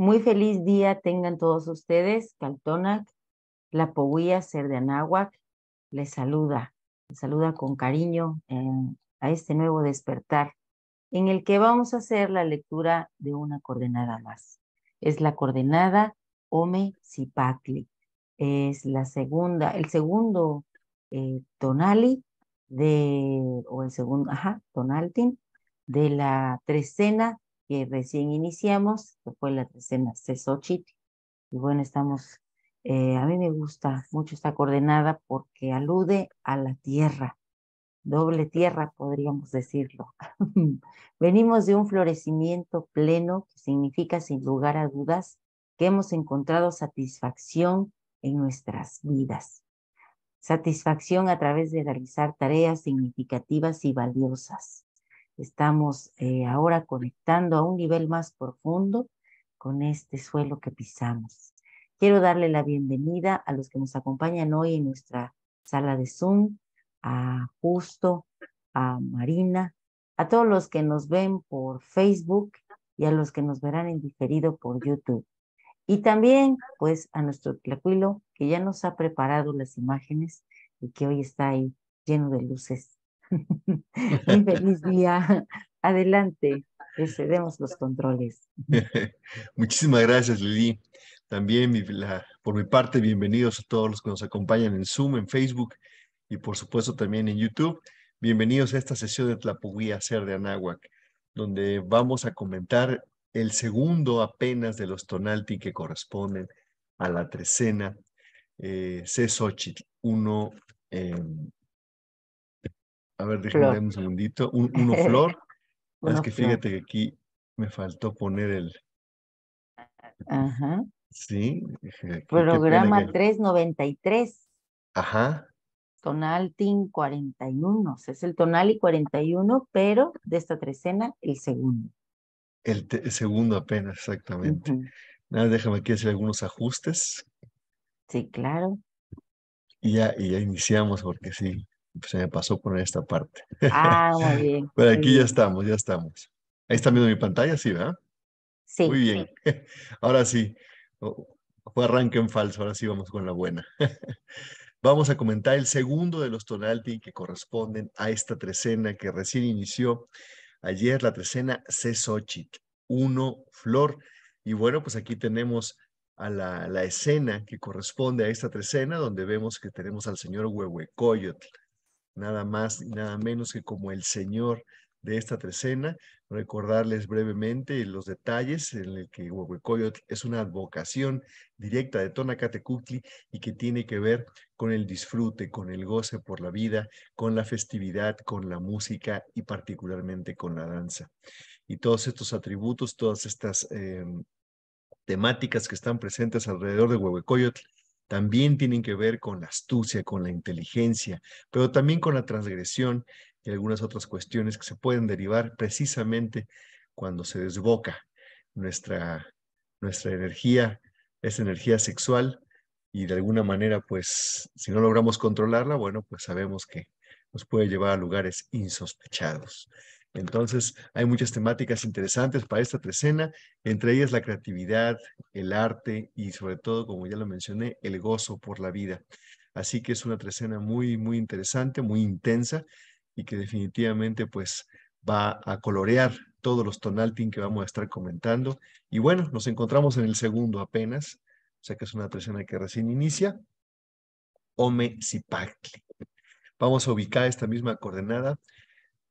Muy feliz día tengan todos ustedes. Caltonac, la Powía, Ser de Anáhuac, les saluda, les saluda con cariño eh, a este nuevo despertar en el que vamos a hacer la lectura de una coordenada más. Es la coordenada Ome Zipatli, Es la segunda, el segundo eh, tonali de, o el segundo, ajá, tonaltin, de la trecena que recién iniciamos, que fue la tercera CESOCHIT, Y bueno, estamos, eh, a mí me gusta mucho esta coordenada porque alude a la tierra, doble tierra podríamos decirlo. Venimos de un florecimiento pleno que significa sin lugar a dudas que hemos encontrado satisfacción en nuestras vidas. Satisfacción a través de realizar tareas significativas y valiosas. Estamos eh, ahora conectando a un nivel más profundo con este suelo que pisamos. Quiero darle la bienvenida a los que nos acompañan hoy en nuestra sala de Zoom, a Justo, a Marina, a todos los que nos ven por Facebook y a los que nos verán en diferido por YouTube. Y también, pues, a nuestro Tlacuilo, que ya nos ha preparado las imágenes y que hoy está ahí lleno de luces un feliz día. Adelante, cedemos los controles. Muchísimas gracias, Lili. También por mi parte, bienvenidos a todos los que nos acompañan en Zoom, en Facebook y por supuesto también en YouTube. Bienvenidos a esta sesión de Tlapuguía Hacer de Anáhuac, donde vamos a comentar el segundo apenas de los tonalti que corresponden a la trecena eh, 1. uno a ver, ver un segundito. uno eh, flor. es que fíjate que aquí me faltó poner el. Ajá. Sí. Programa 393. Ajá. Tonal TIN 41. es el tonal y 41, pero de esta trecena, el segundo. El, segundo apenas, exactamente. Nada, déjame aquí hacer algunos ajustes. Sí, claro. Y ya, y ya iniciamos porque sí, se me pasó por esta parte. Ah, muy bien. Pero aquí ya estamos, ya estamos. Ahí están viendo mi pantalla, sí, ¿verdad? Sí. Muy bien. Ahora sí, fue arranque en falso, ahora sí vamos con la buena. Vamos a comentar el segundo de los tonalti que corresponden a esta trecena que recién inició ayer, la trecena Cesochit, uno flor. Y bueno, pues aquí tenemos a la, la, escena que corresponde a esta trecena, donde vemos que tenemos al señor Huehuecoyotl, nada más y nada menos que como el Señor de esta trecena. Recordarles brevemente los detalles en el que Huehuecoyotl es una advocación directa de Tonacatecuhtli y que tiene que ver con el disfrute, con el goce por la vida, con la festividad, con la música y particularmente con la danza. Y todos estos atributos, todas estas eh, temáticas que están presentes alrededor de Huehuecoyotl también tienen que ver con la astucia, con la inteligencia, pero también con la transgresión y algunas otras cuestiones que se pueden derivar precisamente cuando se desboca nuestra, nuestra energía, esa energía sexual, y de alguna manera, pues, si no logramos controlarla, bueno, pues sabemos que nos puede llevar a lugares insospechados. Entonces, hay muchas temáticas interesantes para esta trecena, entre ellas la creatividad, el arte y sobre todo, como ya lo mencioné, el gozo por la vida. Así que es una trecena muy, muy interesante, muy intensa y que definitivamente pues va a colorear todos los tonalting que vamos a estar comentando. Y bueno, nos encontramos en el segundo apenas, o sea que es una trecena que recién inicia. Ome Vamos a ubicar esta misma coordenada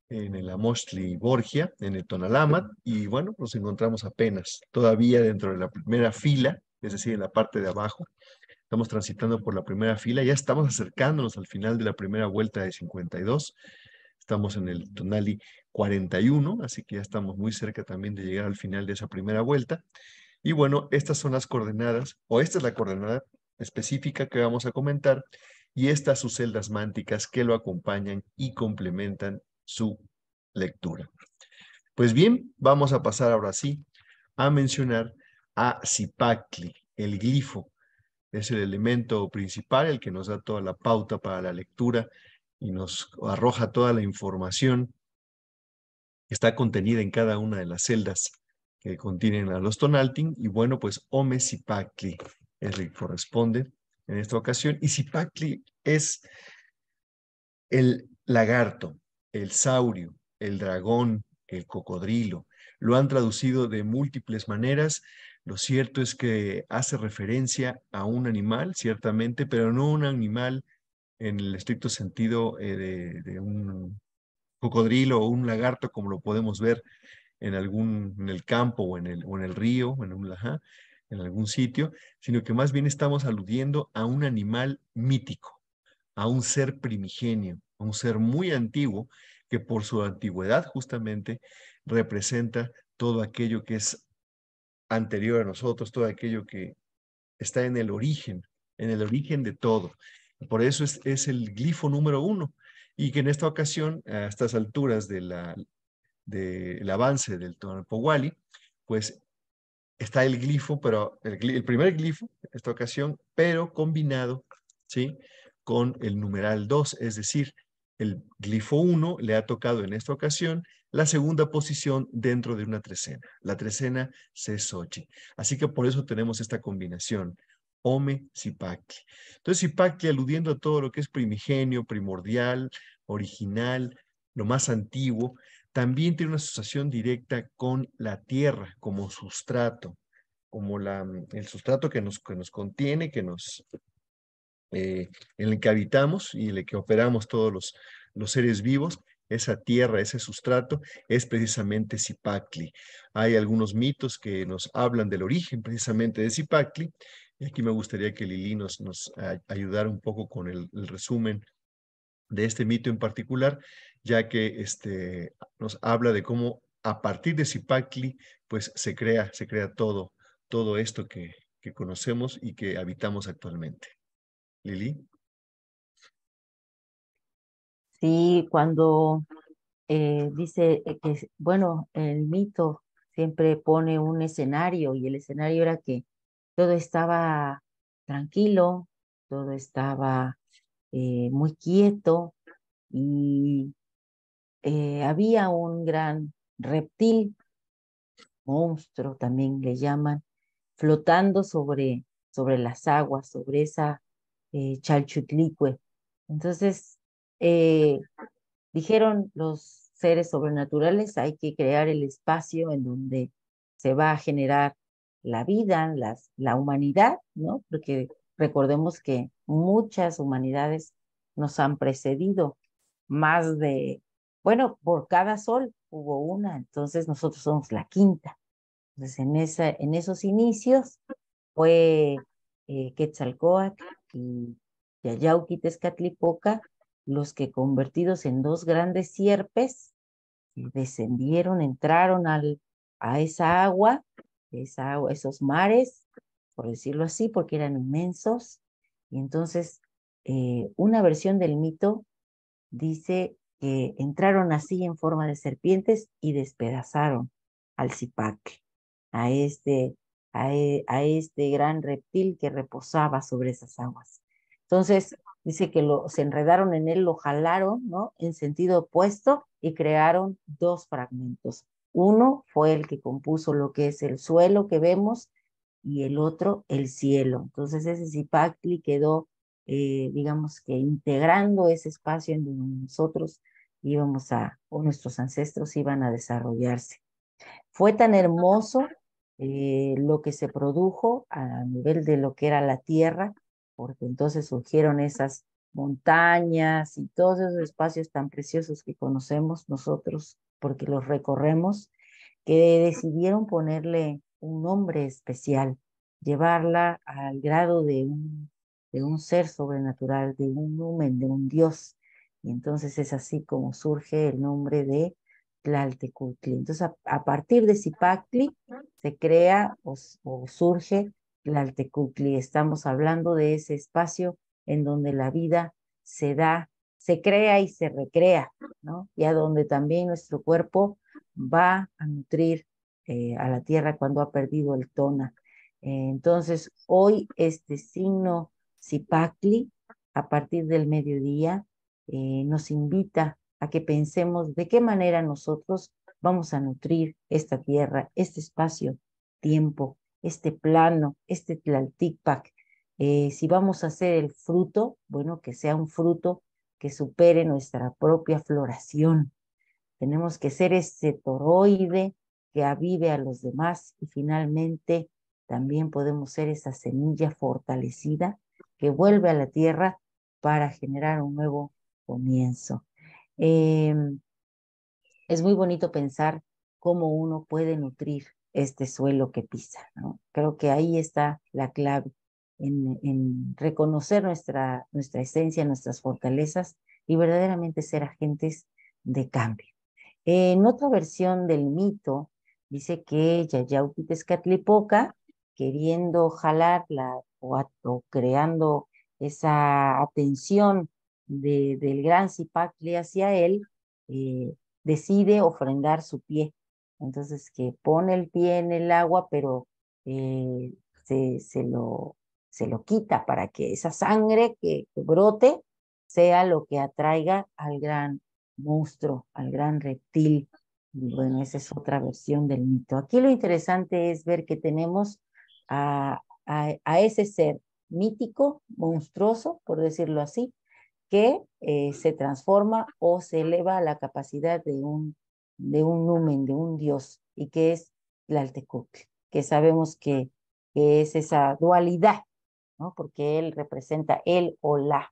en el Amostli Borgia, en el Tonalamat, y bueno, nos encontramos apenas todavía dentro de la primera fila, es decir, en la parte de abajo. Estamos transitando por la primera fila, ya estamos acercándonos al final de la primera vuelta de 52. Estamos en el Tonali 41, así que ya estamos muy cerca también de llegar al final de esa primera vuelta. Y bueno, estas son las coordenadas, o esta es la coordenada específica que vamos a comentar, y estas sus celdas mánticas que lo acompañan y complementan su lectura. Pues bien, vamos a pasar ahora sí a mencionar a Zipacli, el glifo. Es el elemento principal, el que nos da toda la pauta para la lectura y nos arroja toda la información que está contenida en cada una de las celdas que contienen a los tonaltin. Y bueno, pues Ome Zipacli es el que corresponde en esta ocasión. Y Zipacli es el lagarto, el saurio, el dragón, el cocodrilo. Lo han traducido de múltiples maneras. Lo cierto es que hace referencia a un animal, ciertamente, pero no un animal en el estricto sentido eh, de, un cocodrilo o un lagarto, como lo podemos ver en algún en el campo o en el, en el río, en un en algún sitio, sino que más bien estamos aludiendo a un animal mítico, a un ser primigenio, un ser muy antiguo que por su antigüedad justamente representa todo aquello que es anterior a nosotros, todo aquello que está en el origen, en el origen de todo. Por eso es, es el glifo número uno y que en esta ocasión, a estas alturas del de avance del Tonopowali, pues está el glifo, pero el, primer glifo, esta ocasión, pero combinado, ¿sí? Con el numeral dos. es decir, el glifo 1 le ha tocado en esta ocasión la segunda posición dentro de una trecena. La trecena C8. Así que por eso tenemos esta combinación. Ome Zipacli. Entonces, Zipacli, aludiendo a todo lo que es primigenio, primordial, original, lo más antiguo, también tiene una asociación directa con la tierra como sustrato, como la, el sustrato que nos, que nos contiene, que nos eh, en el que habitamos y en el que operamos todos los, seres vivos, esa tierra, ese sustrato, es precisamente Zipactli. Hay algunos mitos que nos hablan del origen precisamente de Zipactli, y aquí me gustaría que Lili nos, ayudara un poco con el, resumen de este mito en particular, ya que este, nos habla de cómo a partir de Zipactli, pues se crea, se crea todo, todo esto que conocemos y que habitamos actualmente. Sí, cuando eh, dice eh, que, bueno, el mito siempre pone un escenario y el escenario era que todo estaba tranquilo, todo estaba eh, muy quieto y había un gran reptil, monstruo también le llaman, flotando sobre, sobre las aguas, sobre esa eh, Chalchutlicue. Entonces, eh, dijeron los seres sobrenaturales, hay que crear el espacio en donde se va a generar la vida, las, la humanidad, ¿no? Porque recordemos que muchas humanidades nos han precedido, más de, bueno, por cada sol hubo una, entonces nosotros somos la quinta. Entonces, en, esa, en esos inicios fue eh, Quetzalcoatl y Yayauqui Tezcatlipoca, los que convertidos en dos grandes sierpes descendieron, entraron al, a esa agua, esa esos mares, por decirlo así, porque eran inmensos. Y entonces, eh, una versión del mito dice que entraron así en forma de serpientes y despedazaron al Zipaque, a este e, a, este gran reptil que reposaba sobre esas aguas. Entonces, dice que lo, se enredaron en él, lo jalaron, ¿no? En sentido opuesto y crearon dos fragmentos. Uno fue el que compuso lo que es el suelo que vemos y el otro el cielo. Entonces ese Zipactli quedó, eh, digamos que integrando ese espacio en donde nosotros íbamos a, o nuestros ancestros iban a desarrollarse. Fue tan hermoso eh, lo que se produjo a nivel de lo que era la tierra, porque entonces surgieron esas montañas y todos esos espacios tan preciosos que conocemos nosotros porque los recorremos, que decidieron ponerle un nombre especial, llevarla al grado de un, de un ser sobrenatural, de un numen, de un dios. Y entonces es así como surge el nombre de entonces, a, partir de Zipactli se crea o, surge surge Tlaltecutli. Estamos hablando de ese espacio en donde la vida se da, se crea y se recrea, ¿no? Y a donde también nuestro cuerpo va a nutrir eh, a la tierra cuando ha perdido el tona. entonces, hoy este signo Zipactli, a partir del mediodía, eh, nos invita a a que pensemos de qué manera nosotros vamos a nutrir esta tierra, este espacio, tiempo, este plano, este tlalticpac. Eh, si vamos a hacer el fruto, bueno, que sea un fruto que supere nuestra propia floración. Tenemos que ser ese toroide que avive a los demás y finalmente también podemos ser esa semilla fortalecida que vuelve a la tierra para generar un nuevo comienzo. Em, es muy bonito pensar cómo uno puede nutrir este suelo que pisa. Creo que ahí está la clave en, reconocer nuestra, nuestra esencia, nuestras fortalezas y verdaderamente ser agentes de cambio. En otra versión del mito, dice que Yayauquitescatlipoca, queriendo jalar la, o, o creando esa atención del gran Zipacle hacia él, eh, decide ofrendar su pie. Entonces, que pone el pie en el agua, pero eh, se, lo, se lo quita para que esa sangre que, brote sea lo que atraiga al gran monstruo, al gran reptil. bueno, esa es otra versión del mito. Aquí lo interesante es ver que tenemos a ese ser mítico, monstruoso, por decirlo así, que eh, se transforma o se eleva a la capacidad de un, de un numen, de un dios, y que es Altecuc, que sabemos que, es esa dualidad, ¿no? porque él representa él o la.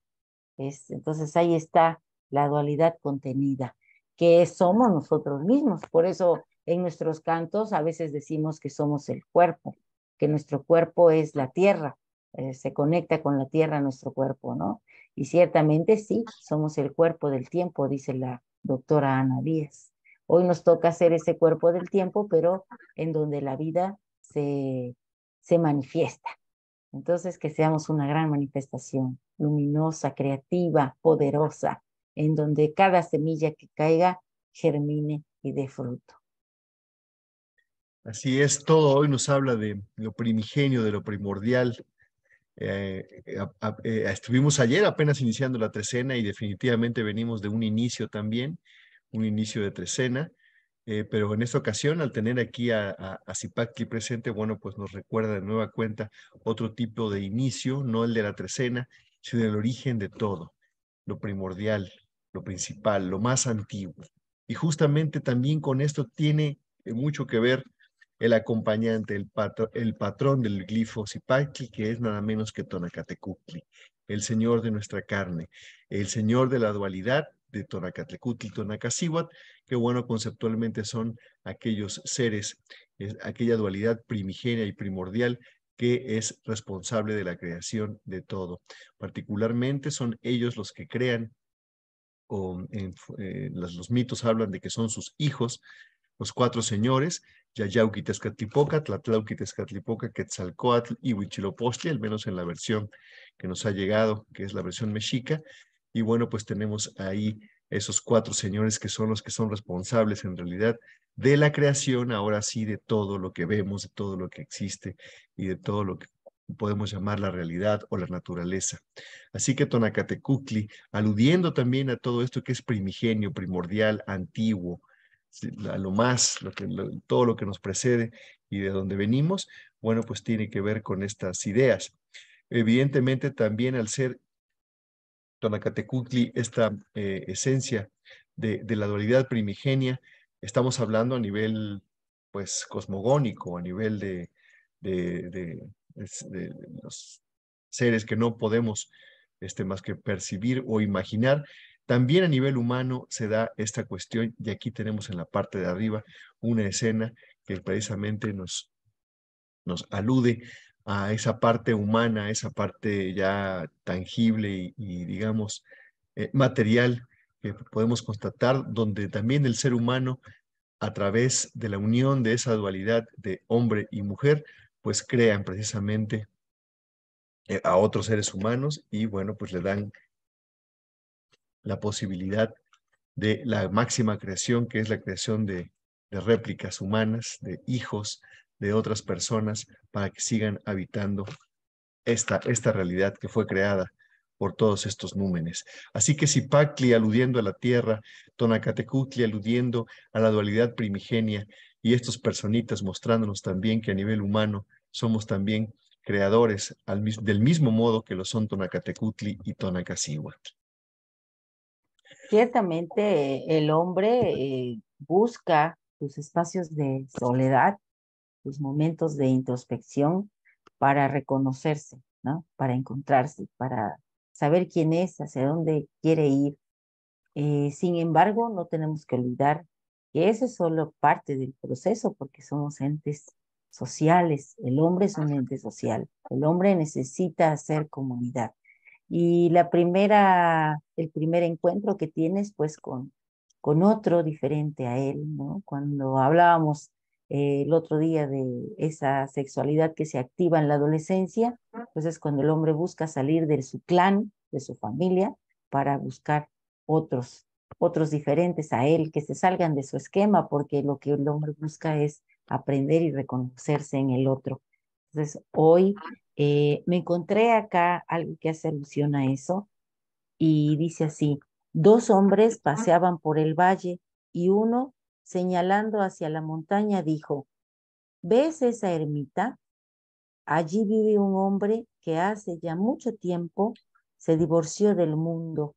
Es, entonces ahí está la dualidad contenida, que somos nosotros mismos. Por eso en nuestros cantos a veces decimos que somos el cuerpo, que nuestro cuerpo es la tierra, eh, se conecta con la tierra nuestro cuerpo, ¿no? Y ciertamente sí, somos el cuerpo del tiempo, dice la doctora Ana Díaz. Hoy nos toca ser ese cuerpo del tiempo, pero en donde la vida se, se manifiesta. Entonces, que seamos una gran manifestación, luminosa, creativa, poderosa, en donde cada semilla que caiga germine y dé fruto. Así es, todo hoy nos habla de lo primigenio, de lo primordial, eh, eh, eh, estuvimos ayer apenas iniciando la trecena y definitivamente venimos de un inicio también, un inicio de trecena, pero en esta ocasión al tener aquí a, a, aquí presente, bueno, pues nos recuerda de nueva cuenta otro tipo de inicio, no el de la trecena, sino el origen de todo, lo primordial, lo principal, lo más antiguo. Y justamente también con esto tiene mucho que ver el acompañante, el, el patrón del glifo Zipacli, que es nada menos que tonacatecutli el señor de nuestra carne, el señor de la dualidad de tonacatecutli, y que bueno, conceptualmente son aquellos seres, aquella dualidad primigenia y primordial que es responsable de la creación de todo. Particularmente son ellos los que crean, o en, eh, los mitos hablan de que son sus hijos, los cuatro señores, Yayauqui Tezcatlipoca, Tlatlauqui Quetzalcoatl y Huichilopochtli, al menos en la versión que nos ha llegado, que es la versión mexica. Y bueno, pues tenemos ahí esos cuatro señores que son los que son responsables en realidad de la creación, ahora sí, de todo lo que vemos, de todo lo que existe y de todo lo que podemos llamar la realidad o la naturaleza. Así que Tonacatecucli, aludiendo también a todo esto que es primigenio, primordial, antiguo, a lo más, todo lo que nos precede y de dónde venimos, bueno, pues tiene que ver con estas ideas. Evidentemente también al ser Tonacatecutli esta eh, esencia de, de, la dualidad primigenia, estamos hablando a nivel pues cosmogónico, a nivel de, de, de los seres que no podemos este, más que percibir o imaginar, también a nivel humano se da esta cuestión y aquí tenemos en la parte de arriba una escena que precisamente nos, nos alude a esa parte humana, esa parte ya tangible y, digamos eh, material que podemos constatar, donde también el ser humano a través de la unión de esa dualidad de hombre y mujer, pues crean precisamente eh, a otros seres humanos y bueno, pues le dan la posibilidad de la máxima creación, que es la creación de, réplicas humanas, de hijos de otras personas, para que sigan habitando esta, esta realidad que fue creada por todos estos númenes. Así que Pacli aludiendo a la tierra, Tonacatecutli aludiendo a la dualidad primigenia y estos personitas mostrándonos también que a nivel humano somos también creadores del mismo modo que lo son Tonacatecutli y Tonacacihuatl. Ciertamente el hombre eh, busca sus espacios de soledad, sus momentos de introspección para reconocerse, Para encontrarse, para saber quién es, hacia dónde quiere ir. Eh, sin embargo, no tenemos que olvidar que eso es solo parte del proceso porque somos entes sociales. El hombre es un ente social. El hombre necesita hacer comunidad. Y la primera, el primer encuentro que tienes, pues, con, con otro diferente a él, ¿no? Cuando hablábamos eh, el otro día de esa sexualidad que se activa en la adolescencia, pues es cuando el hombre busca salir de su clan, de su familia, para buscar otros, otros diferentes a él, que se salgan de su esquema, porque lo que el hombre busca es aprender y reconocerse en el otro. Entonces, hoy eh, me encontré acá algo que hace alusión a eso y dice así, dos hombres paseaban por el valle y uno, señalando hacia la montaña, dijo, ¿ves esa ermita? Allí vive un hombre que hace ya mucho tiempo se divorció del mundo,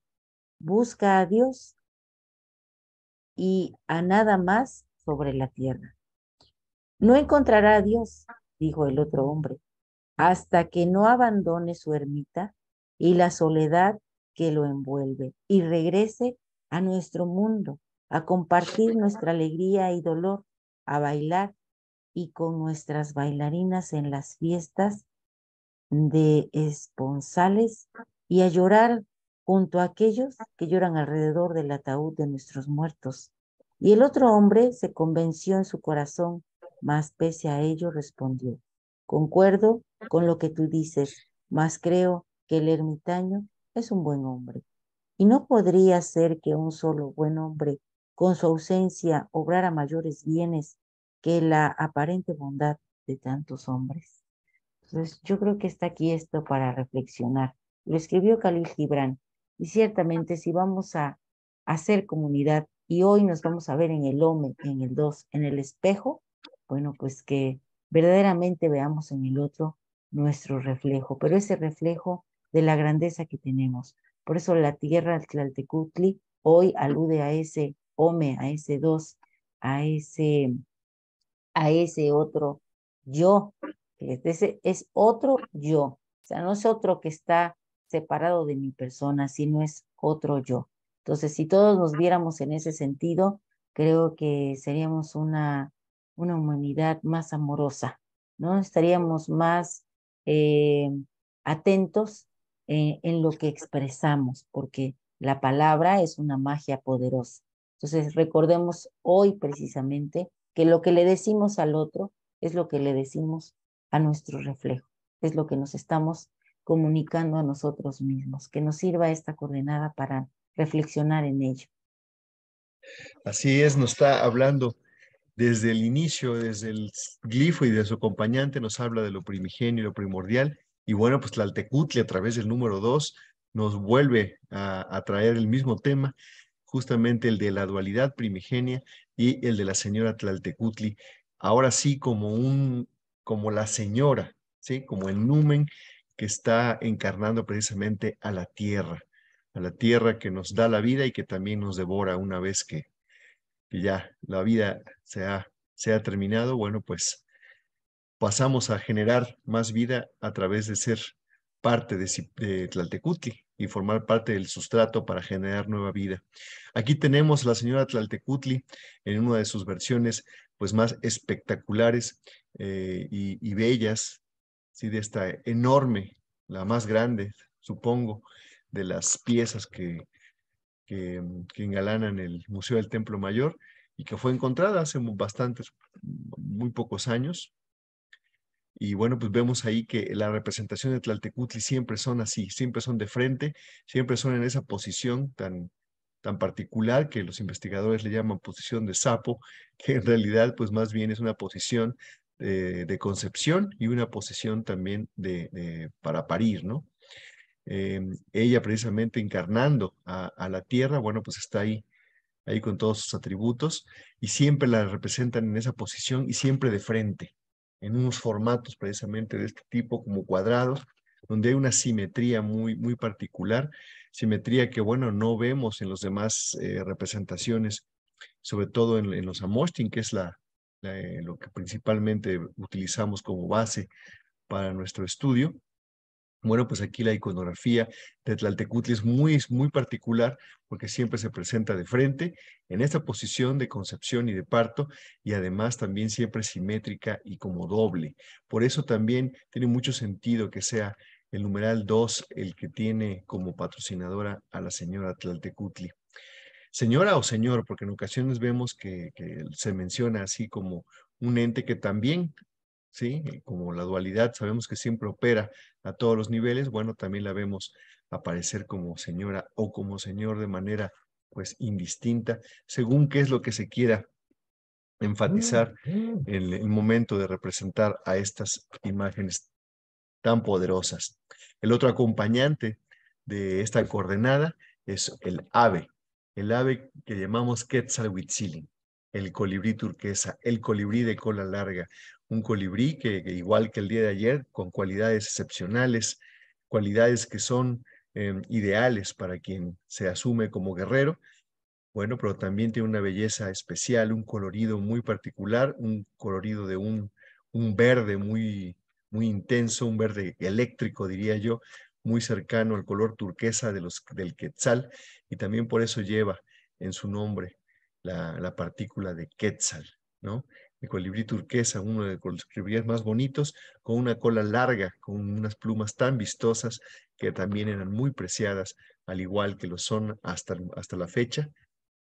busca a Dios y a nada más sobre la tierra. No encontrará a Dios, dijo el otro hombre, hasta que no abandone su ermita y la soledad que lo envuelve y regrese a nuestro mundo, a compartir nuestra alegría y dolor, a bailar y con nuestras bailarinas en las fiestas de esponsales y a llorar junto a aquellos que lloran alrededor del ataúd de nuestros muertos. Y el otro hombre se convenció en su corazón, mas pese a ello respondió, concuerdo con lo que tú dices, mas creo que el ermitaño es un buen hombre. Y no podría ser que un solo buen hombre, con su ausencia, obrara mayores bienes que la aparente bondad de tantos hombres. Entonces, yo creo que está aquí esto para reflexionar. Lo escribió Khalil Gibran. Y ciertamente, si vamos a hacer comunidad y hoy nos vamos a ver en el hombre, en el dos, en el espejo, bueno, pues que verdaderamente veamos en el otro nuestro reflejo, pero ese reflejo de la grandeza que tenemos. Por eso la tierra Tlaltecutli hoy alude a ese home, a ese dos, a ese, a ese otro yo. es otro yo. O sea, no es otro que está separado de mi persona, sino es otro yo. Entonces, si todos nos viéramos en ese sentido, creo que seríamos una, una humanidad más amorosa, ¿no? Estaríamos más eh, atentos eh, en lo que expresamos, porque la palabra es una magia poderosa. Entonces, recordemos hoy precisamente que lo que le decimos al otro es lo que le decimos a nuestro reflejo, es lo que nos estamos comunicando a nosotros mismos, que nos sirva esta coordenada para reflexionar en ello. Así es, nos está hablando desde el inicio, desde el glifo y de su acompañante, nos habla de lo primigenio y lo primordial. Y bueno, pues Tlaltecutli, a través del número dos nos vuelve a, traer el mismo tema, justamente el de la dualidad primigenia y el de la señora Tlaltecutli, ahora sí como un, como la señora, ¿sí? Como el numen que está encarnando precisamente a la tierra, a la tierra que nos da la vida y que también nos devora una vez que, que ya la vida se ha, se ha terminado, bueno, pues pasamos a generar más vida a través de ser parte de, Tlaltecutli y formar parte del sustrato para generar nueva vida. Aquí tenemos a la señora Tlaltecutli en una de sus versiones pues más espectaculares eh, y, bellas, ¿sí? de esta enorme, la más grande, supongo, de las piezas que que, que, engalanan el Museo del Templo Mayor y que fue encontrada hace bastantes, muy pocos años. Y bueno, pues vemos ahí que la representación de Tlaltecutli siempre son así, siempre son de frente, siempre son en esa posición tan, tan particular que los investigadores le llaman posición de sapo, que en realidad pues más bien es una posición eh, de, concepción y una posición también de, para parir, ¿no? Em, ella precisamente encarnando a, la tierra, bueno, pues está ahí, ahí con todos sus atributos y siempre la representan en esa posición y siempre de frente, en unos formatos precisamente de este tipo, como cuadrados, donde hay una simetría muy, muy particular, simetría que, bueno, no vemos en las demás eh, representaciones, sobre todo en, los Amostin, que es la, eh, lo que principalmente utilizamos como base para nuestro estudio. Bueno, pues aquí la iconografía de Tlaltecutli es muy, muy particular porque siempre se presenta de frente en esta posición de concepción y de parto y además también siempre simétrica y como doble. Por eso también tiene mucho sentido que sea el numeral 2 el que tiene como patrocinadora a la señora Tlaltecutli. Señora o señor, porque en ocasiones vemos que se menciona así como un ente que también ¿sí? Como la dualidad sabemos que siempre opera a todos los niveles, bueno, también la vemos aparecer como señora o como señor de manera pues indistinta, según qué es lo que se quiera enfatizar en el, momento de representar a estas imágenes tan poderosas. El otro acompañante de esta coordenada es el ave, el ave que llamamos Quetzalhuitzilin, el colibrí turquesa, el colibrí de cola larga, un colibrí que, igual que el día de ayer, con cualidades excepcionales, cualidades que son eh, ideales para quien se asume como guerrero, bueno, pero también tiene una belleza especial, un colorido muy particular, un colorido de un, un verde muy, muy intenso, un verde eléctrico, diría yo, muy cercano al color turquesa de los, del quetzal, y también por eso lleva en su nombre la, la partícula de quetzal, ¿no? colibrí turquesa, uno de los colibríes más bonitos, con una cola larga, con unas plumas tan vistosas que también eran muy preciadas, al igual que lo son hasta, hasta la fecha,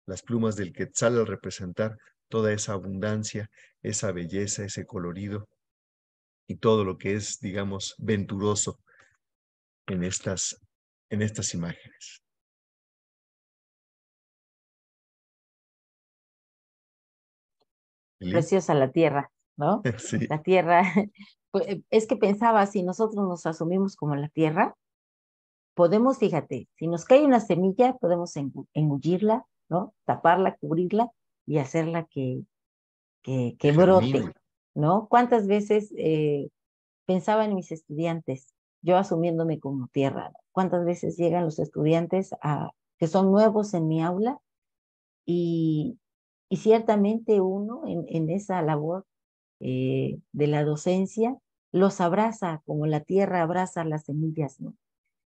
las plumas del quetzal al representar toda esa abundancia, esa belleza, ese colorido y todo lo que es, digamos, venturoso en estas, en estas imágenes. preciosa la tierra, ¿no? La tierra, pues, eh, es que pensaba, si nosotros nos asumimos como la tierra, podemos, fíjate, si nos cae una semilla, podemos engullirla, ¿no? Taparla, cubrirla y hacerla que, que, brote, ¿no? ¿Cuántas veces eh, pensaba en mis estudiantes, yo asumiéndome como tierra? ¿Cuántas veces llegan los estudiantes a, que son nuevos en mi aula y, y ciertamente uno en, esa labor eh, de la docencia los abraza como la tierra abraza las semillas, ¿no?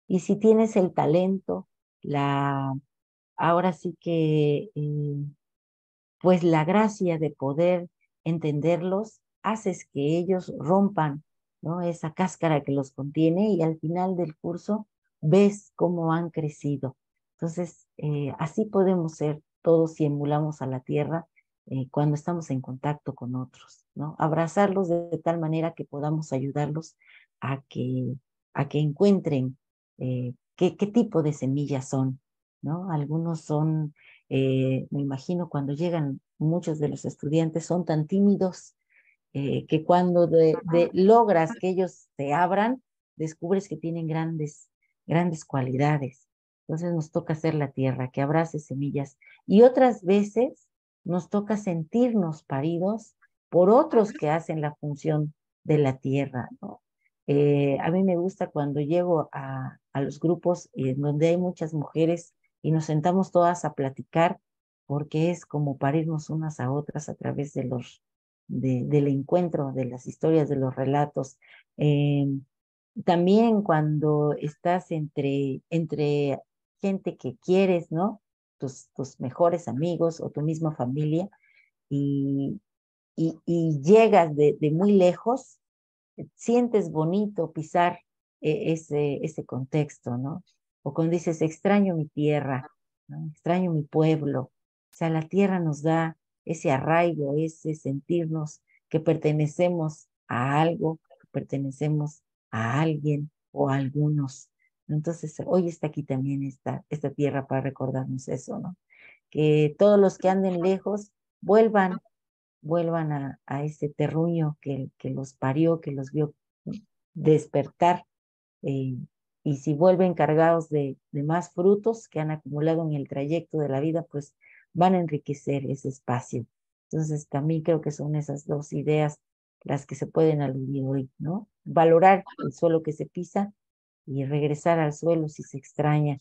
Y si tienes el talento, la, ahora sí que, eh, pues la gracia de poder entenderlos, haces que ellos rompan ¿no? esa cáscara que los contiene y al final del curso ves cómo han crecido. Entonces, eh, así podemos ser todos si emulamos a la tierra eh, cuando estamos en contacto con otros, ¿no? Abrazarlos de, tal manera que podamos ayudarlos a que, a que encuentren eh, qué, tipo de semillas son, ¿no? Algunos son, eh, me imagino cuando llegan muchos de los estudiantes son tan tímidos que cuando logras que ellos te abran, descubres que tienen grandes, grandes cualidades. Entonces nos toca hacer la tierra, que abrace semillas. Y otras veces nos toca sentirnos paridos por otros que hacen la función de la tierra. Eh, a mí me gusta cuando llego a, los grupos en donde hay muchas mujeres y nos sentamos todas a platicar porque es como parirnos unas a otras a través de los, de, del encuentro, de las historias, de los relatos. Em, también cuando estás entre, entre gente que quieres, ¿no? Tus, mejores amigos o tu misma familia y, llegas de, muy lejos, sientes bonito pisar e, ese, contexto, ¿no? O cuando dices, extraño mi tierra, extraño mi pueblo. O sea, la tierra nos da ese arraigo, ese sentirnos que pertenecemos a algo, que pertenecemos a alguien o a algunos. Entonces, hoy está aquí también esta, esta tierra para recordarnos eso, ¿no? Que todos los que anden lejos vuelvan, vuelvan a, a ese terruño que, los parió, que los vio despertar. Eh, y si vuelven cargados de, de, más frutos que han acumulado en el trayecto de la vida, pues van a enriquecer ese espacio. Entonces, también creo que son esas dos ideas las que se pueden aludir hoy, ¿no? Valorar el suelo que se pisa y regresar al suelo si se extraña.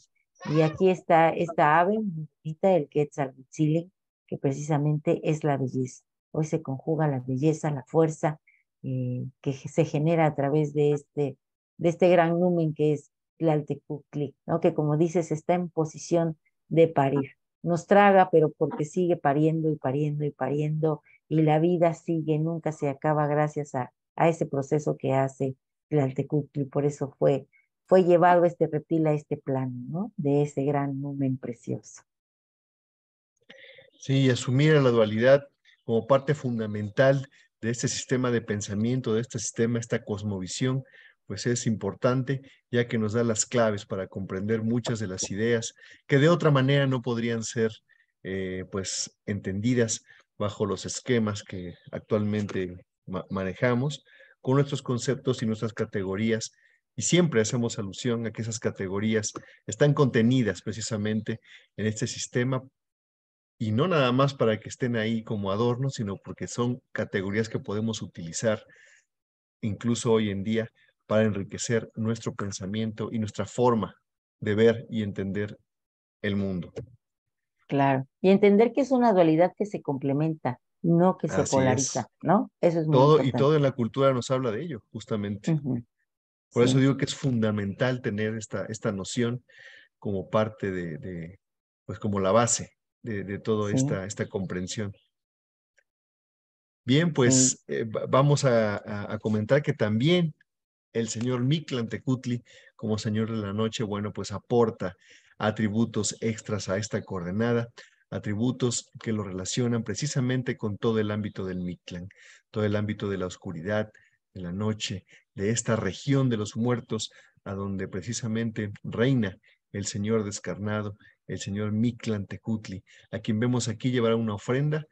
Y aquí está esta ave el Chile que precisamente es la belleza. Hoy se conjuga la belleza, la fuerza eh, que se genera a través de este, de este gran numen que es Tlaltecuhtli, ¿no? que como dices está en posición de parir. Nos traga, pero porque sigue pariendo y pariendo y pariendo, y la vida sigue, nunca se acaba gracias a, a ese proceso que hace Tlaltecuhtli. Por eso fue fue llevado este reptil a este plano, ¿no? De ese gran numen precioso. Sí, asumir a la dualidad como parte fundamental de este sistema de pensamiento, de este sistema, esta cosmovisión, pues es importante, ya que nos da las claves para comprender muchas de las ideas que de otra manera no podrían ser, eh, pues, entendidas bajo los esquemas que actualmente manejamos, con nuestros conceptos y nuestras categorías y siempre hacemos alusión a que esas categorías están contenidas precisamente en este sistema y no nada más para que estén ahí como adornos, sino porque son categorías que podemos utilizar incluso hoy en día para enriquecer nuestro pensamiento y nuestra forma de ver y entender el mundo. Claro, y entender que es una dualidad que se complementa, no que se polariza, ¿no? Eso es muy todo, Y todo en la cultura nos habla de ello, justamente. Por eso digo que es fundamental tener esta, esta noción como parte de, pues como la base de, toda esta, esta comprensión. Bien, pues eh, vamos a, comentar que también el señor Miklan Tecutli, como señor de la noche, bueno, pues aporta atributos extras a esta coordenada, atributos que lo relacionan precisamente con todo el ámbito del Mictlán, todo el ámbito de la oscuridad, de la noche, de esta región de los muertos, a donde precisamente reina el Señor descarnado, el Señor Tecutli, a quien vemos aquí llevar una ofrenda,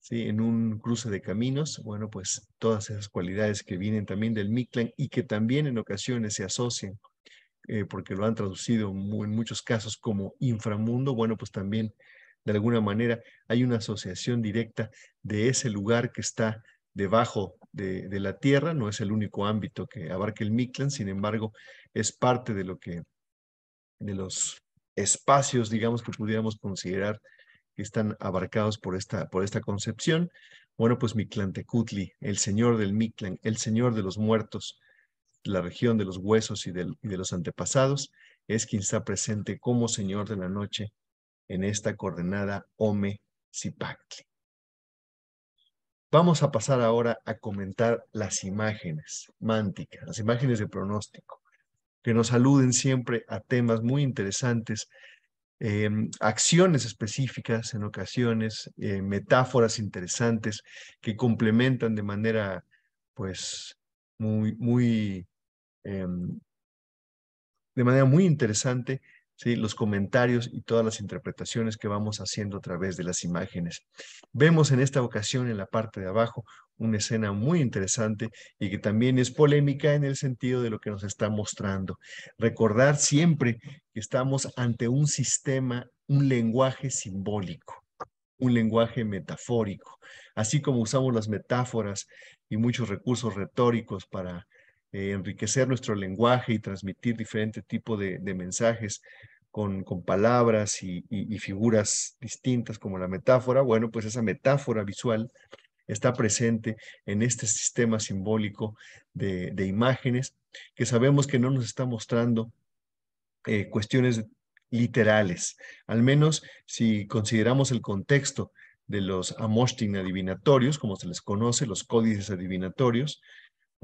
¿sí? en un cruce de caminos. Bueno, pues todas esas cualidades que vienen también del Mictlán y que también en ocasiones se asocian, eh, porque lo han traducido en muchos casos como inframundo, bueno, pues también de alguna manera hay una asociación directa de ese lugar que está debajo de, la tierra, no es el único ámbito que abarca el Mictlán, sin embargo, es parte de lo que, de los espacios, digamos, que pudiéramos considerar que están abarcados por esta, por esta concepción. Bueno, pues Mictlantecutli, el señor del Mictlán, el señor de los muertos, la región de los huesos y, de los antepasados, es quien está presente como señor de la noche en esta coordenada Ome Zipactli. Vamos a pasar ahora a comentar las imágenes mánticas, las imágenes de pronóstico, que nos aluden siempre a temas muy interesantes, em, acciones específicas en ocasiones, eh, metáforas interesantes que complementan de manera, pues, muy, muy, em, de manera muy interesante los comentarios y todas las interpretaciones que vamos haciendo a través de las imágenes. Vemos en esta ocasión en la parte de abajo una escena muy interesante y que también es polémica en el sentido de lo que nos está mostrando. Recordar siempre que estamos ante un sistema, un lenguaje simbólico un lenguaje metafórico, así como usamos las metáforas y muchos recursos retóricos para eh, enriquecer nuestro lenguaje y transmitir diferente tipo de, mensajes con, palabras y, figuras distintas como la metáfora, bueno, pues esa metáfora visual está presente en este sistema simbólico de, imágenes que sabemos que no nos está mostrando eh, cuestiones literales, al menos si consideramos el contexto de los Amostin adivinatorios, como se les conoce, los códices adivinatorios,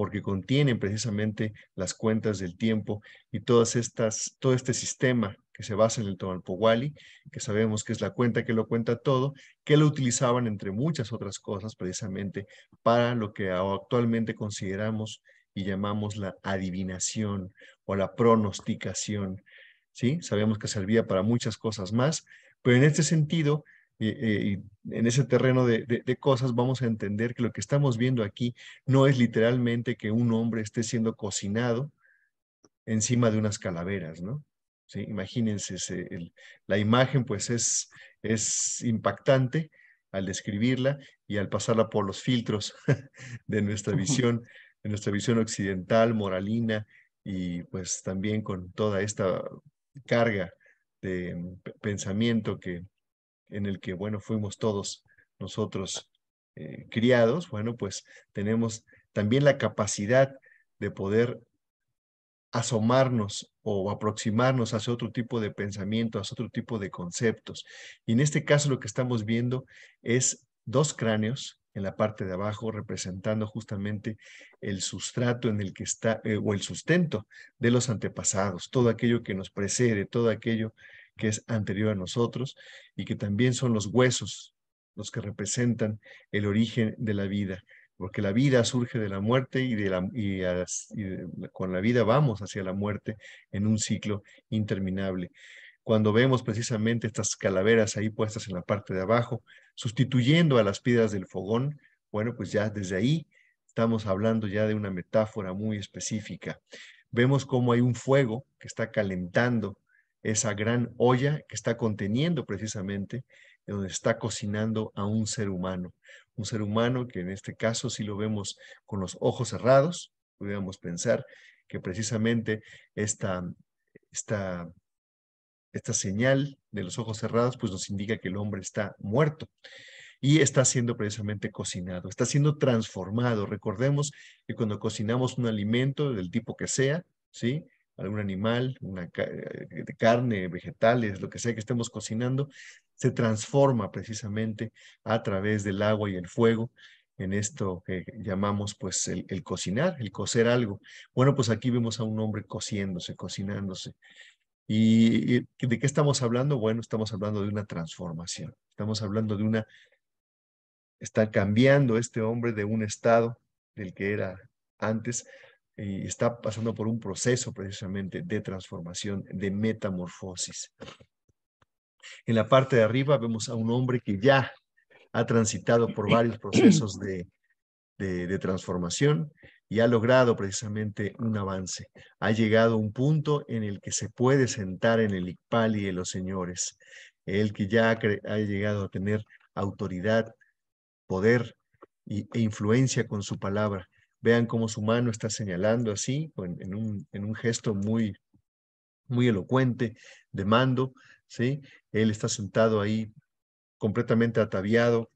porque contienen precisamente las cuentas del tiempo y todas estas, todo este sistema que se basa en el Tonalpohuali, que sabemos que es la cuenta que lo cuenta todo, que lo utilizaban entre muchas otras cosas precisamente para lo que actualmente consideramos y llamamos la adivinación o la pronosticación. ¿sí? Sabemos que servía para muchas cosas más, pero en este sentido eh, eh, y, en ese terreno de, cosas vamos a entender que lo que estamos viendo aquí no es literalmente que un hombre esté siendo cocinado encima de unas calaveras, ¿no? ¿Sí? Imagínense, la imagen pues es, es impactante al describirla y al pasarla por los filtros de nuestra visión, de nuestra visión occidental, moralina y pues también con toda esta carga de mm, pensamiento que, en el que, bueno, fuimos todos nosotros eh, criados, bueno, pues tenemos también la capacidad de poder asomarnos o aproximarnos hacia otro tipo de pensamiento, hacia otro tipo de conceptos. Y en este caso lo que estamos viendo es dos cráneos en la parte de abajo representando justamente el sustrato en el que está eh, o el sustento de los antepasados, todo aquello que nos precede, todo aquello que es anterior a nosotros y que también son los huesos los que representan el origen de la vida, porque la vida surge de la muerte y, de la, y, con la vida vamos hacia la muerte en un ciclo interminable. Cuando vemos precisamente estas calaveras ahí puestas en la parte de abajo, sustituyendo a las piedras del fogón, bueno, pues ya desde ahí estamos hablando ya de una metáfora muy específica. Vemos cómo hay un fuego que está calentando esa gran olla que está conteniendo precisamente, donde está cocinando a un ser humano. Un ser humano que en este caso, si lo vemos con los ojos cerrados, podríamos pensar que precisamente esta, esta, esta señal de los ojos cerrados, pues nos indica que el hombre está muerto y está siendo precisamente cocinado, está siendo transformado. Recordemos que cuando cocinamos un alimento del tipo que sea, ¿sí? algún animal, una eh, carne, vegetales, lo que sea que estemos cocinando, se transforma precisamente a través del agua y el fuego en esto que llamamos pues el, cocinar, el cocer algo. Bueno, pues aquí vemos a un hombre cociéndose, cocinándose. ¿Y, de qué estamos hablando? Bueno, estamos hablando de una transformación. Estamos hablando de una... Está cambiando este hombre de un estado del que era antes y eh, está pasando por un proceso precisamente de transformación, de metamorfosis. En la parte de arriba vemos a un hombre que ya ha transitado por varios procesos de, de, transformación y ha logrado precisamente un avance. Ha llegado a un punto en el que se puede sentar en el Icpali de los señores. El que ya ha, llegado a tener autoridad, poder e influencia con su palabra. Vean cómo su mano está señalando así, en, un, en un gesto muy, muy elocuente de mando, ¿sí? Él está sentado ahí completamente ataviado,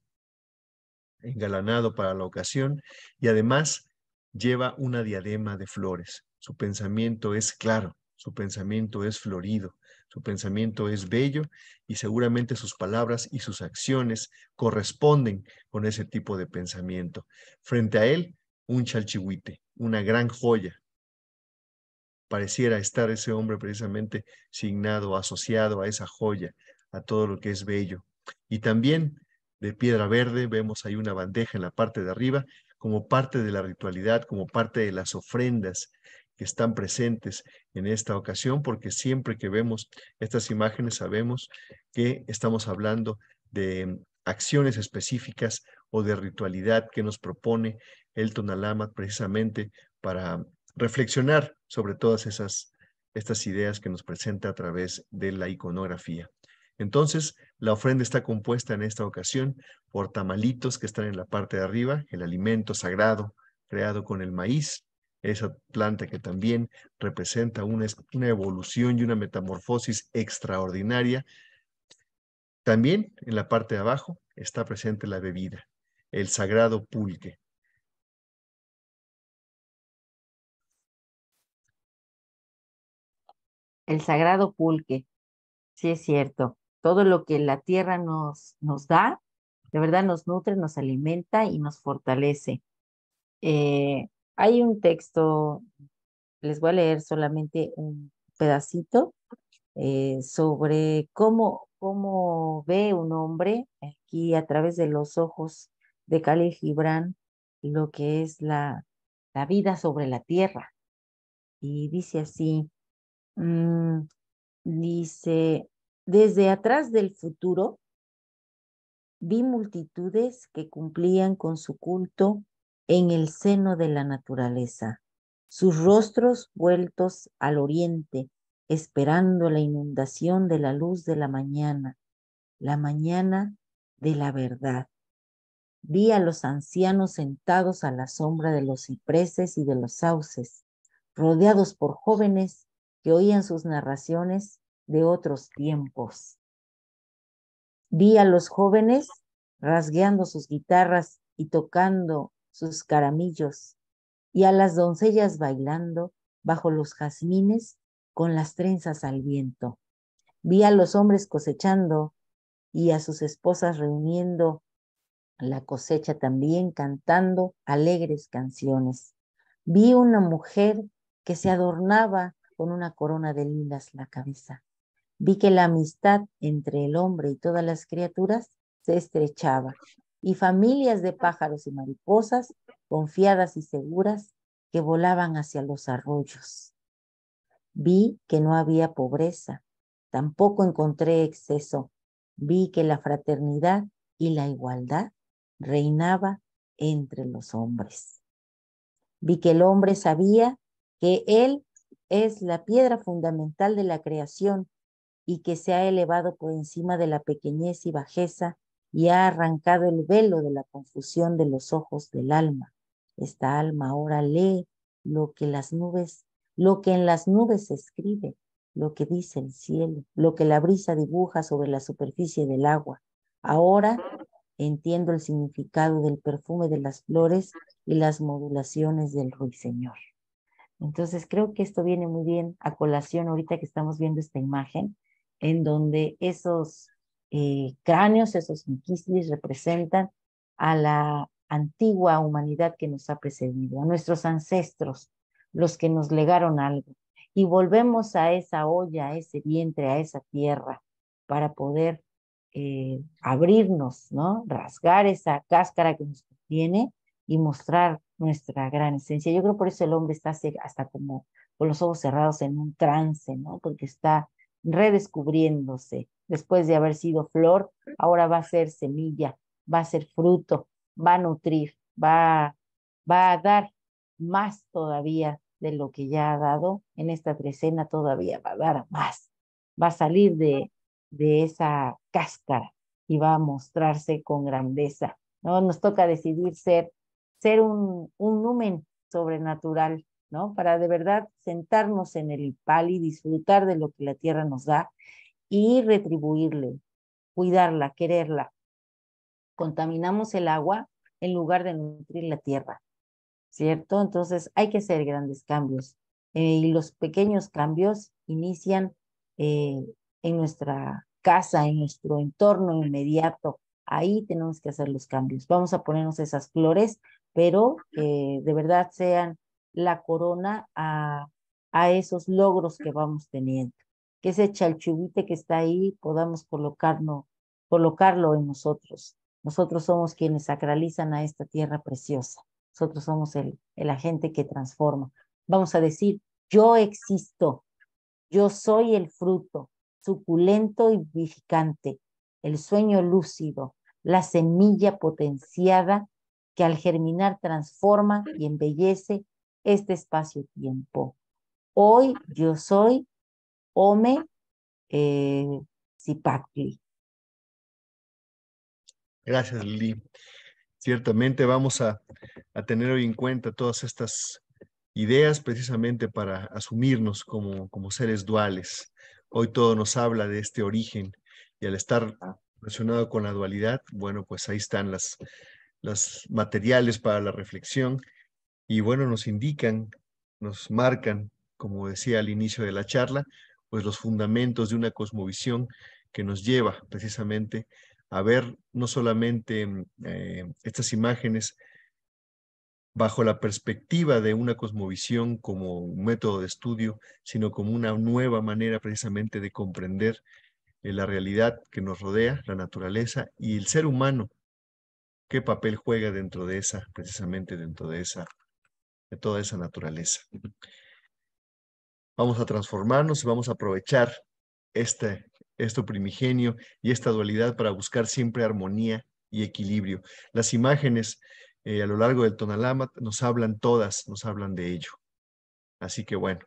engalanado para la ocasión y además lleva una diadema de flores. Su pensamiento es claro, su pensamiento es florido, su pensamiento es bello y seguramente sus palabras y sus acciones corresponden con ese tipo de pensamiento. Frente a él un chalchihuite, una gran joya. Pareciera estar ese hombre precisamente signado, asociado a esa joya, a todo lo que es bello. Y también de piedra verde, vemos ahí una bandeja en la parte de arriba, como parte de la ritualidad, como parte de las ofrendas que están presentes en esta ocasión, porque siempre que vemos estas imágenes sabemos que estamos hablando de acciones específicas o de ritualidad que nos propone Elton Alamat precisamente para reflexionar sobre todas esas estas ideas que nos presenta a través de la iconografía. Entonces, la ofrenda está compuesta en esta ocasión por tamalitos que están en la parte de arriba, el alimento sagrado creado con el maíz, esa planta que también representa una, una evolución y una metamorfosis extraordinaria. También en la parte de abajo está presente la bebida, el sagrado pulque, el sagrado pulque. Sí es cierto. Todo lo que la tierra nos, nos da, de verdad nos nutre, nos alimenta y nos fortalece. Eh, hay un texto, les voy a leer solamente un pedacito eh, sobre cómo, cómo ve un hombre aquí a través de los ojos de Cali Gibran lo que es la, la vida sobre la tierra. Y dice así, Mm, dice, desde atrás del futuro vi multitudes que cumplían con su culto en el seno de la naturaleza, sus rostros vueltos al oriente, esperando la inundación de la luz de la mañana, la mañana de la verdad. Vi a los ancianos sentados a la sombra de los cipreses y de los sauces, rodeados por jóvenes que oían sus narraciones de otros tiempos. Vi a los jóvenes rasgueando sus guitarras y tocando sus caramillos, y a las doncellas bailando bajo los jazmines con las trenzas al viento. Vi a los hombres cosechando y a sus esposas reuniendo la cosecha también cantando alegres canciones. Vi una mujer que se adornaba con una corona de lindas la cabeza. Vi que la amistad entre el hombre y todas las criaturas se estrechaba y familias de pájaros y mariposas, confiadas y seguras, que volaban hacia los arroyos. Vi que no había pobreza, tampoco encontré exceso. Vi que la fraternidad y la igualdad reinaba entre los hombres. Vi que el hombre sabía que él es la piedra fundamental de la creación y que se ha elevado por encima de la pequeñez y bajeza y ha arrancado el velo de la confusión de los ojos del alma. Esta alma ahora lee lo que las nubes, lo que en las nubes se escribe, lo que dice el cielo, lo que la brisa dibuja sobre la superficie del agua. Ahora entiendo el significado del perfume de las flores y las modulaciones del ruiseñor. Entonces creo que esto viene muy bien a colación ahorita que estamos viendo esta imagen, en donde esos eh, cráneos, esos inquislis representan a la antigua humanidad que nos ha precedido, a nuestros ancestros, los que nos legaron algo. Y volvemos a esa olla, a ese vientre, a esa tierra, para poder eh, abrirnos, ¿no? Rasgar esa cáscara que nos tiene y mostrar nuestra gran esencia. Yo creo por eso el hombre está hasta como con los ojos cerrados en un trance, ¿no? Porque está redescubriéndose después de haber sido flor, ahora va a ser semilla, va a ser fruto, va a nutrir, va, va a dar más todavía de lo que ya ha dado en esta trecena, todavía va a dar más, va a salir de, de esa cáscara y va a mostrarse con grandeza. ¿no? Nos toca decidir ser ser un, un numen sobrenatural, ¿no? Para de verdad sentarnos en el pali, y disfrutar de lo que la tierra nos da y retribuirle, cuidarla, quererla. Contaminamos el agua en lugar de nutrir la tierra, ¿cierto? Entonces hay que hacer grandes cambios eh, y los pequeños cambios inician eh, en nuestra casa, en nuestro entorno inmediato. Ahí tenemos que hacer los cambios. Vamos a ponernos esas flores pero que eh, de verdad sean la corona a, esos logros que vamos teniendo. Que ese chalchubite que está ahí podamos colocarlo, colocarlo en nosotros. Nosotros somos quienes sacralizan a esta tierra preciosa. Nosotros somos el, el agente que transforma. Vamos a decir, yo existo, yo soy el fruto suculento y vivificante, el sueño lúcido, la semilla potenciada que al germinar transforma y embellece este espacio-tiempo. Hoy yo soy Ome eh, Gracias, Lili. Ciertamente vamos a, a tener hoy en cuenta todas estas ideas precisamente para asumirnos como, como seres duales. Hoy todo nos habla de este origen y al estar ah. relacionado con la dualidad, bueno, pues ahí están las, los materiales para la reflexión y bueno, nos indican, nos marcan, como decía al inicio de la charla, pues los fundamentos de una cosmovisión que nos lleva precisamente a ver no solamente mm, eh, estas imágenes bajo la perspectiva de una cosmovisión como un método de estudio, sino como una nueva manera precisamente de comprender eh, la realidad que nos rodea, la naturaleza y el ser humano qué papel juega dentro de esa, precisamente dentro de esa, de toda esa naturaleza. Vamos a transformarnos y vamos a aprovechar este, esto primigenio y esta dualidad para buscar siempre armonía y equilibrio. Las imágenes eh, a lo largo del Tonalama nos hablan todas, nos hablan de ello. Así que bueno,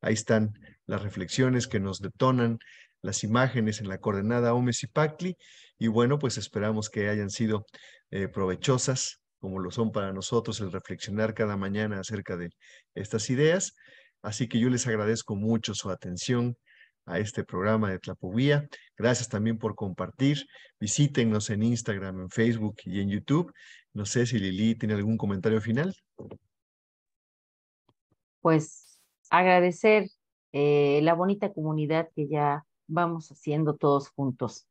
ahí están las reflexiones que nos detonan las imágenes en la coordenada OMSI-PACLI y bueno, pues esperamos que hayan sido eh, provechosas como lo son para nosotros el reflexionar cada mañana acerca de estas ideas. Así que yo les agradezco mucho su atención a este programa de Tlapovía. Gracias también por compartir. Visítenos en Instagram, en Facebook y en YouTube. No sé si Lili tiene algún comentario final. Pues agradecer eh, la bonita comunidad que ya vamos haciendo todos juntos,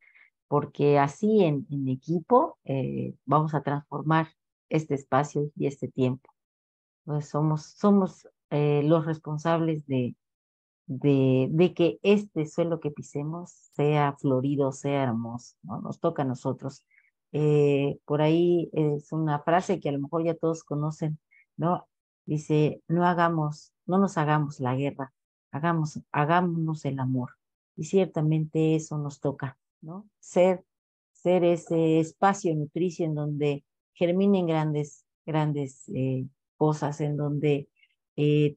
porque así en, equipo eh, vamos a transformar este espacio y este tiempo. pues somos, somos eh, los responsables de, de, de, que este suelo que pisemos sea florido, sea hermoso, ¿no? nos toca a nosotros. Eh, por ahí es una frase que a lo mejor ya todos conocen, ¿no? Dice, no hagamos, no nos hagamos la guerra, hagamos, hagámonos el amor. Y ciertamente eso nos toca, ¿no? Ser, ser ese espacio nutricio en donde germinen grandes, grandes eh, cosas, en donde eh,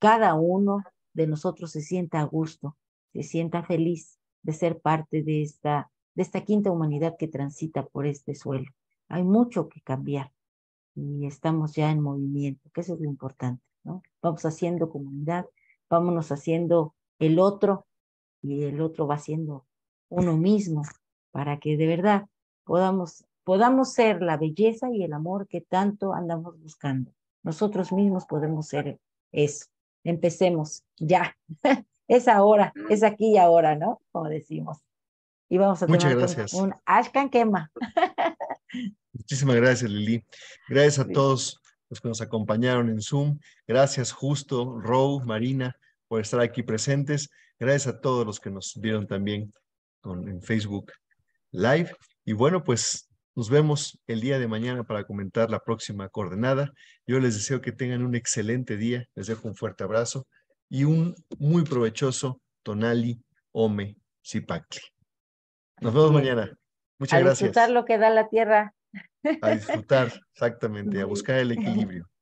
cada uno de nosotros se sienta a gusto, se sienta feliz de ser parte de esta, de esta quinta humanidad que transita por este suelo. Hay mucho que cambiar y estamos ya en movimiento, que eso es lo importante, ¿no? Vamos haciendo comunidad, vámonos haciendo el otro y el otro va siendo uno mismo, para que de verdad podamos, podamos ser la belleza y el amor que tanto andamos buscando. Nosotros mismos podemos ser eso. Empecemos ya. es ahora, es aquí y ahora, ¿no? Como decimos. Y vamos a Muchas gracias. un Ashkan Kema. Muchísimas gracias, Lili. Gracias a todos los que nos acompañaron en Zoom. Gracias, Justo, Row, Marina por estar aquí presentes. Gracias a todos los que nos vieron también en Facebook Live. Y bueno, pues nos vemos el día de mañana para comentar la próxima coordenada. Yo les deseo que tengan un excelente día. Les dejo un fuerte abrazo y un muy provechoso Tonali Ome Zipacli. Nos vemos mañana. Muchas gracias. A disfrutar lo que da la tierra. A disfrutar, exactamente, a buscar el equilibrio.